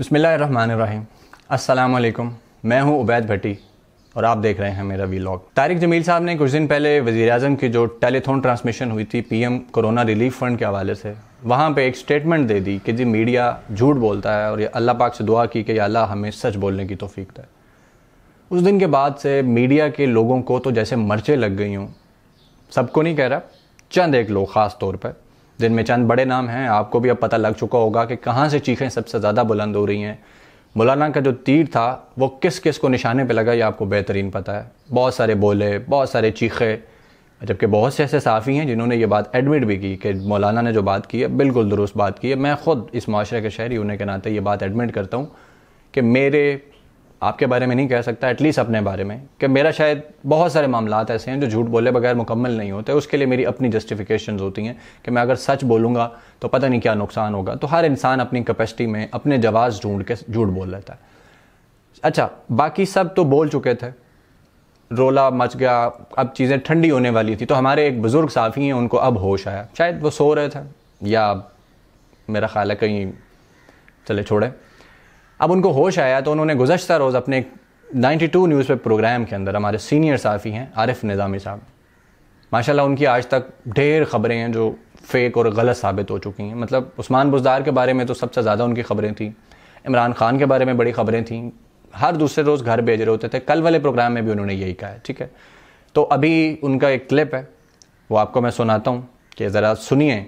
बसमिलीम अल्लाम मैं हूं उबैद भट्टी और आप देख रहे हैं मेरा वीलॉग तारिक जमील साहब ने कुछ दिन पहले वज़ी अजम की जो टेलीथोन ट्रांसमिशन हुई थी पीएम कोरोना रिलीफ फंड के हवाले से वहाँ पे एक स्टेटमेंट दे दी कि जी मीडिया झूठ बोलता है और ये अल्लाह पाक से दुआ की कि अल्लाह हमें सच बोलने की तोफ़ी है उस दिन के बाद से मीडिया के लोगों को तो जैसे मर्चें लग गई हूँ सबको नहीं कह रहा चंद एक लोग ख़ास तौर पर जिनमें चंद बड़े नाम हैं आपको भी अब पता लग चुका होगा कि कहाँ से चीखें सबसे ज़्यादा बुलंद हो रही हैं मौलाना का जो तीर था वो किस किस को निशाने पे लगा ये आपको बेहतरीन पता है बहुत सारे बोले बहुत सारे चीखे जबकि बहुत से ऐसे साफ़ी हैं जिन्होंने ये बात एडमिट भी की कि मौलाना ने जो बात की है बिल्कुल दुरुस्त बात की है मैं ख़ुद इस माशरे के शहरी होने के नाते ये बात एडमिट करता हूँ कि मेरे आपके बारे में नहीं कह सकता एटलीस्ट अपने बारे में कि मेरा शायद बहुत सारे मामला ऐसे हैं जो झूठ बोले बगैर मुकम्मल नहीं होते उसके लिए मेरी अपनी जस्टिफिकेशन होती हैं कि मैं अगर सच बोलूँगा तो पता नहीं क्या नुकसान होगा तो हर इंसान अपनी कैपेसिटी में अपने जवाब ढूंढ के झूठ बोल लेता है अच्छा बाकी सब तो बोल चुके थे रोला मच गया अब चीज़ें ठंडी होने वाली थी तो हमारे एक बुज़ुर्ग साफ़ी हैं उनको अब होश आया शायद वो सो रहे थे या मेरा ख्याल है कहीं चले छोड़ें अब उनको होश आया तो उन्होंने गुजशत रोज़ अपने 92 न्यूज़ पे प्रोग्राम के अंदर हमारे सीनियर साफ़ी हैं आरिफ निज़ामी साहब माशाल्लाह उनकी आज तक ढेर खबरें हैं जो फेक और गलत साबित हो चुकी हैं मतलब उस्मान बुजदार के बारे में तो सबसे ज़्यादा उनकी खबरें थी इमरान खान के बारे में बड़ी खबरें थी हर दूसरे रोज़ घर भेज रहे होते थे कल वाले प्रोग्राम में भी उन्होंने यही कहा है ठीक है तो अभी उनका एक क्लिप है वो आपको मैं सुनाता हूँ कि ज़रा सुनिए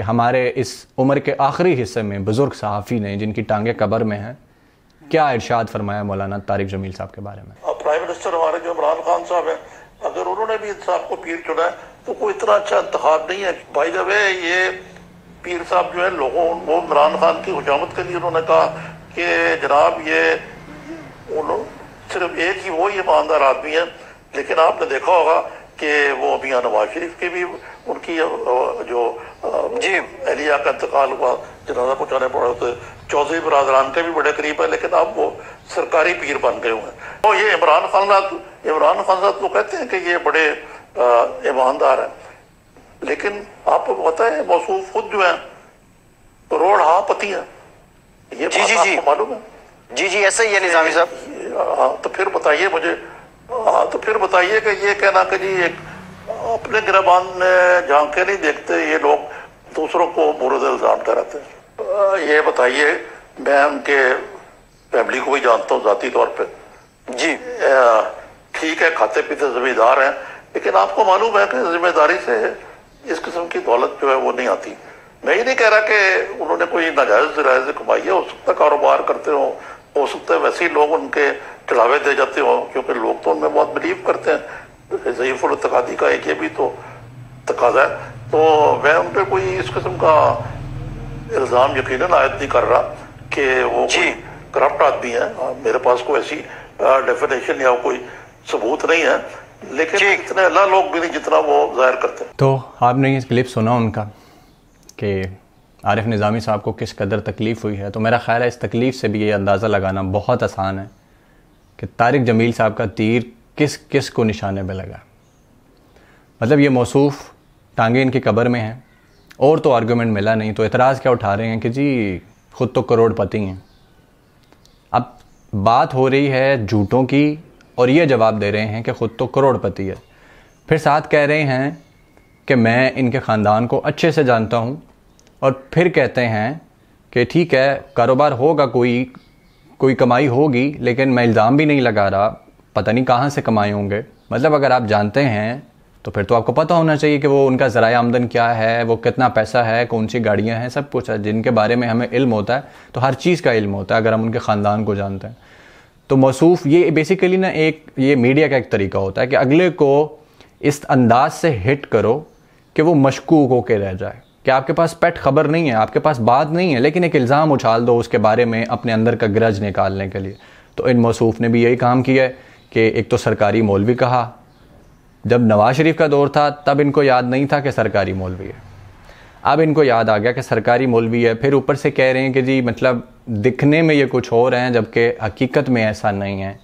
कि हमारे इस उम्र के आखिरी हिस्से में बुज़ुर्ग सहाफ़ी ने जिनकी टांगे कबर में हैं क्या इर्शाद फरमाया मौलाना तारिक जमील साहब के बारे में प्राइम मिनिस्टर हमारे जो इमरान खान साहब हैं अगर उन्होंने भी साहब को पीर चुना है तो कोई इतना अच्छा इंतखब नहीं है भाई जब ये पीर साहब जो है लोगों वो इमरान खान की हजामत के लिए उन्होंने कहा कि जनाब ये सिर्फ एक ही वो ईमानदार आदमी है लेकिन आपने देखा होगा कि वो अभी नवाज शरीफ के भी उनकी जो जी एलिया का इंतकाल हुआ जनाजा पहुँचाने पड़ा तो चौधरी बरदरान के भी बड़े करीब है लेकिन अब वो सरकारी पीर बन गए हुए हैं तो ये इमरान खान साहब इमरान खान साहब तो कहते हैं कि ये बड़े ईमानदार हैं लेकिन आपको पता है मौसू खुद जो है रोड हाँ पति है ये जी जी जी मालूम है जी जी ऐसा ही है निजामी साहब हाँ, तो फिर बताइए मुझे हाँ तो फिर बताइए कि ये कहना कि जी एक अपने गिरबान में झांके नहीं देखते ये लोग दूसरों को बुरद इल्ज़ाम कराते हैं ये बताइए मैं उनके फैमिली को भी जानता हूँ ज़ाती तौर पे जी ठीक है खाते पीते जिम्मेदार हैं लेकिन आपको मालूम है कि जिम्मेदारी से इस किस्म की दौलत जो है वो नहीं आती मैं ये नहीं कह रहा कि उन्होंने कोई नाजायज जरायज कमाई है हो सकता कारोबार करते हो हो सकता है वैसे ही लोग उनके चढ़ावे दे जाते हो क्योंकि लोग तो उनमें बहुत बिलीव करते हैं जयीफुल तकादी का एक ये भी तो तकाजा है तो वह उन पर कोई इस किस्म का इल्ज़ाम यकीन आयत नहीं कर रहा कि वो कोई करप्ट आदमी है हाँ, मेरे पास कोई ऐसी डेफिनेशन या कोई सबूत नहीं है लेकिन इतने अल्लाह लोग भी नहीं जितना वो जाहिर करते तो आपने ये क्लिप सुना उनका कि आरिफ निज़ामी साहब को किस कदर तकलीफ़ हुई है तो मेरा ख़्याल है इस तकलीफ़ से भी ये अंदाज़ा लगाना बहुत आसान है कि तारिक जमील साहब का तीर किस किस को निशाने पर लगा मतलब ये मौसूफ टांगे इनकी कबर में हैं और तो आर्गूमेंट मिला नहीं तो एतराज़ क्या उठा रहे हैं कि जी ख़ुद तो करोड़पति हैं अब बात हो रही है झूठों की और ये जवाब दे रहे हैं कि ख़ुद तो करोड़पति है फिर साथ कह रहे हैं कि मैं इनके ख़ानदान को अच्छे से जानता हूँ और फिर कहते हैं कि ठीक है कारोबार होगा कोई कोई कमाई होगी लेकिन मैं इल्ज़ाम भी नहीं लगा रहा पता नहीं कहाँ से कमाए होंगे मतलब अगर आप जानते हैं तो फिर तो आपको पता होना चाहिए कि वो उनका ज़रा आमदन क्या है वो कितना पैसा है कौन सी गाड़ियाँ हैं सब कुछ है जिनके बारे में हमें इल्म होता है तो हर चीज़ का इल्म होता है अगर हम उनके ख़ानदान को जानते हैं तो मसूफ ये बेसिकली ना एक ये मीडिया का एक तरीका होता है कि अगले को इस अंदाज से हिट करो कि वो मशकूक होकर रह जाए कि आपके पास पेट खबर नहीं है आपके पास बात नहीं है लेकिन एक इल्ज़ाम उछाल दो उसके बारे में अपने अंदर का ग्रज निकालने के लिए तो इन मसूफ ने भी यही काम किया है कि एक तो सरकारी मौलवी कहा जब नवाज शरीफ का दौर था तब इनको याद नहीं था कि सरकारी मौलवी है अब इनको याद आ गया कि सरकारी मौलवी है फिर ऊपर से कह रहे हैं कि जी मतलब दिखने में ये कुछ हो रहे हैं जबकि हकीकत में ऐसा नहीं है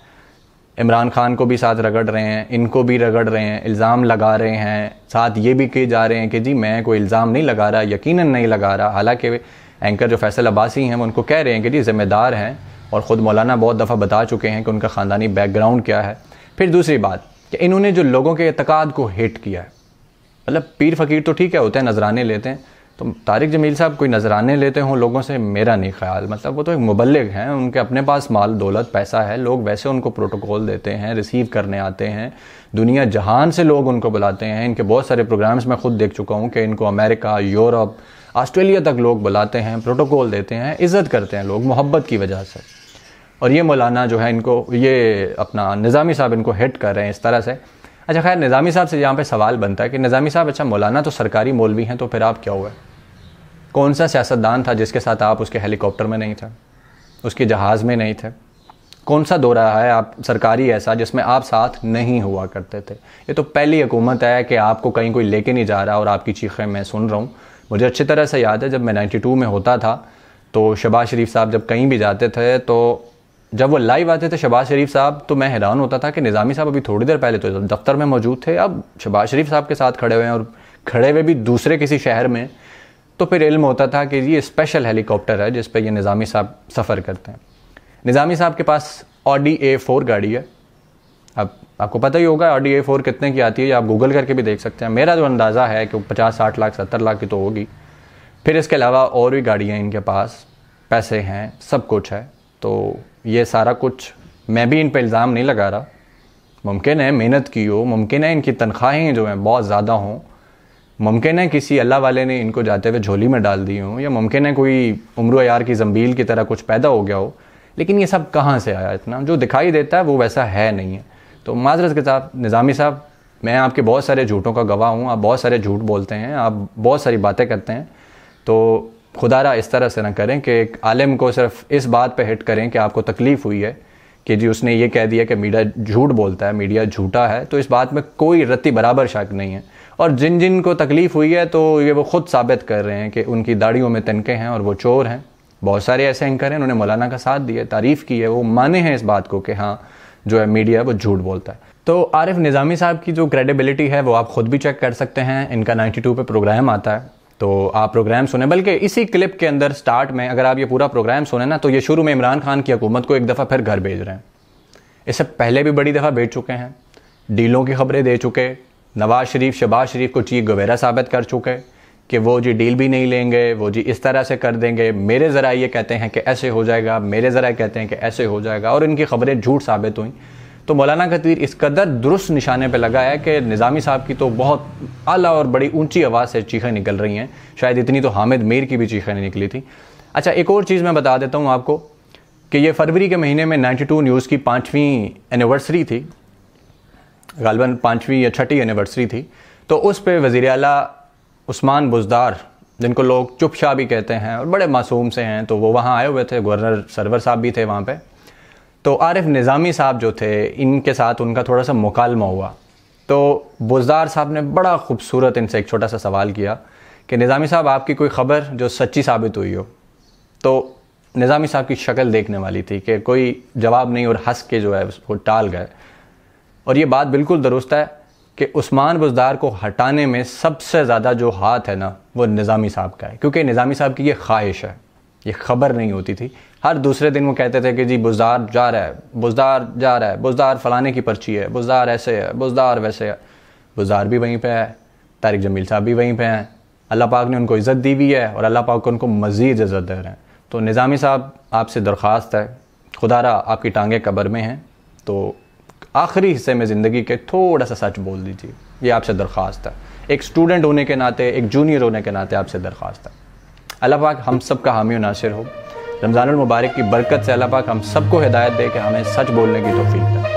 इमरान खान को भी साथ रगड़ रहे हैं इनको भी रगड़ रहे हैं इल्ज़ाम लगा रहे हैं साथ ये भी किए जा रहे हैं कि जी मैं कोई इल्ज़ाम नहीं लगा रहा यकीन नहीं लगा रहा हालांकि एंकर जो फैसल अब्बासी हैं उनको कह रहे हैं कि जी ज़िम्मेदार हैं और ख़ुद मौलाना बहुत दफ़ा बता चुके हैं कि उनका ख़ानदानी बैकग्राउंड क्या है फिर दूसरी बात कि इन्होंने जो लोगों के अतकाद को हेट किया है मतलब पीर फ़कीर तो ठीक है होते हैं नजराने लेते हैं तो तारिक जमील साहब कोई नजराने लेते हों लोगों से मेरा नहीं ख्याल मतलब वो तो एक मुबलिक हैं उनके अपने पास माल दौलत पैसा है लोग वैसे उनको प्रोटोकॉल देते हैं रिसीव करने आते हैं दुनिया जहान से लोग उनको बुलाते हैं इनके बहुत सारे प्रोग्राम्स मैं खुद देख चुका हूँ कि इनको अमेरिका यूरोप ऑस्ट्रेलिया तक लोग बुलाते हैं प्रोटोकॉल देते हैं इज़्ज़त करते हैं लोग मोहब्बत की वजह से और ये मौलाना जो है इनको ये अपना निज़ामी साहब इनको हिट कर रहे हैं इस तरह से अच्छा खैर निज़ामी साहब से यहाँ पे सवाल बनता है कि निज़ामी साहब अच्छा मौलाना तो सरकारी मौलवी हैं तो फिर आप क्या हुआ कौन सा सियासतदान था जिसके साथ आप उसके हेलीकॉप्टर में नहीं थे उसके जहाज़ में नहीं थे कौन सा दौरा है आप सरकारी ऐसा जिसमें आप साथ नहीं हुआ करते थे ये तो पहली हुकूमत है कि आपको कहीं कोई लेके नहीं जा रहा और आपकी चीखें मैं सुन रहा हूँ मुझे अच्छी तरह से याद है जब मैं 92 में होता था तो शबाज शरीफ साहब जब कहीं भी जाते थे तो जब वो लाइव आते थे शबाज शरीफ साहब तो मैं हैरान होता था कि निज़ामी साहब अभी थोड़ी देर पहले तो दफ्तर में मौजूद थे अब शबाज शरीफ साहब के साथ खड़े हुए हैं और खड़े हुए भी दूसरे किसी शहर में तो फिर इल्म होता था कि ये स्पेशल हेलीकॉप्टर है जिस पर यह निज़ामी साहब सफ़र करते हैं निज़ामी साहब के पास ऑडी ए फोर गाड़ी है अब आपको पता ही होगा ऑडी ए फोर कितने की आती है आप गूगल करके भी देख सकते हैं मेरा जो अंदाज़ा है कि पचास साठ लाख सत्तर लाख की तो होगी फिर इसके अलावा और भी गाड़ियाँ इनके पास पैसे हैं सब कुछ है तो ये सारा कुछ मैं भी इन पर इल्ज़ाम नहीं लगा रहा मुमकिन है मेहनत की हो मुमकिन है इनकी तनख्वाहें जो हैं बहुत ज़्यादा हों मुमकिन है किसी अल्लाह वाले ने इनको जाते हुए झोली में डाल दी हो या मुमकिन है कोई उम्र यार की जम्बील की तरह कुछ पैदा हो गया हो लेकिन ये सब कहाँ से आया इतना जो दिखाई देता है वो वैसा है नहीं है तो माजरत के साथ निज़ामी साहब मैं आपके बहुत सारे झूठों का गवाह हूँ आप बहुत सारे झूठ बोलते हैं आप बहुत सारी बातें करते हैं तो खुदारा इस तरह से ना करें कि एक आलिम को सिर्फ इस बात पे हिट करें कि आपको तकलीफ़ हुई है कि जी उसने ये कह दिया कि मीडिया झूठ बोलता है मीडिया झूठा है तो इस बात में कोई रत्ती बराबर शक नहीं है और जिन जिन को तकलीफ़ हुई है तो ये वो ख़ुद साबित कर रहे हैं कि उनकी दाढ़ियों में तनके हैं और वो चोर हैं बहुत सारे ऐसे एंकर हैं उन्होंने मौलाना का साथ दिया तारीफ़ की है वो माने हैं इस बात को कि हाँ जो है मीडिया वो झूठ बोलता है तो आरिफ निज़ामी साहब की जो क्रेडिबिलिटी है वो आप ख़ुद भी चेक कर सकते हैं इनका 92 पे प्रोग्राम आता है तो आप प्रोग्राम सुने बल्कि इसी क्लिप के अंदर स्टार्ट में अगर आप ये पूरा प्रोग्राम सुने ना तो ये शुरू में इमरान खान की हुकूमत को एक दफ़ा फिर घर भेज रहे हैं इससे पहले भी बड़ी दफ़ा भेज चुके हैं डीलों की खबरें दे चुके नवाज शरीफ शहबाज शरीफ को चीफ गवेरा साबित कर चुके कि वो जी डील भी नहीं लेंगे वो जी इस तरह से कर देंगे मेरे ज़रा ये कहते हैं कि ऐसे हो जाएगा मेरे ज़रा कहते हैं कि ऐसे हो जाएगा और इनकी खबरें झूठ साबित हुई तो मौलाना कतीर इस कदर दुरुस्त निशाने पर लगा है कि निज़ामी साहब की तो बहुत अला और बड़ी ऊंची आवाज़ से चीखें निकल रही हैं शायद इतनी तो हामिद मीर की भी चीखें निकली थी अच्छा एक और चीज़ मैं बता देता हूँ आपको कि ये फरवरी के महीने में 92 न्यूज़ की पाँचवीं एनिवर्सरी थी गालबन पाँचवीं या छठी एनिवर्सरी थी तो उस पर वज़ी अल उस्मान बुजदार जिनको लोग चुप भी कहते हैं और बड़े मासूम से हैं तो वो वहाँ आए हुए थे गवर्नर सरवर साहब भी थे वहाँ पर तो आरिफ निज़ामी साहब जो थे इनके साथ उनका थोड़ा सा मुकालमा हुआ तो बुजदार साहब ने बड़ा खूबसूरत इनसे एक छोटा सा सवाल किया कि निज़ामी साहब आपकी कोई ख़बर जो सच्ची साबित हुई हो तो निज़ामी साहब की शक्ल देखने वाली थी कि कोई जवाब नहीं और हंस के जो है वो टाल गए और ये बात बिल्कुल दुरुस्त है कि उस्मान बुजदार को हटाने में सबसे ज़्यादा जो हाथ है ना वो निज़ामी साहब का है क्योंकि निज़ामी साहब की ये ख्वाहिश है ये खबर नहीं होती थी हर दूसरे दिन वो कहते थे कि जी बुजदार जा रहा है बुजदार जा रहा है बुजदार फलाने की पर्ची है बुजदार ऐसे है बुजदार वैसे है बुजदार भी वहीं पे है तारिक जमील साहब भी वहीं पे हैं अल्लाह पाक ने उनको इज़्ज़त दी हुई है और अल्लाह पाक उनको मज़ीद इज़्ज़त दे रहे हैं तो निज़ामी साहब आपसे दरख्वास्त है खुदारा आपकी टांगें कबर में हैं तो आखिरी हिस्से में ज़िंदगी के थोड़ा सा सच बोल दीजिए ये आपसे दरख्वास्त है एक स्टूडेंट होने के नाते एक जूनियर होने के नाते आपसे दरख्वास्त है अल्लाह पाक हम सब का हामी नासिर हो रमज़ान मुबारक की बरकत से अल्लाह पाक हम सबको हिदायत दे कि हमें सच बोलने की तोफ़ी दें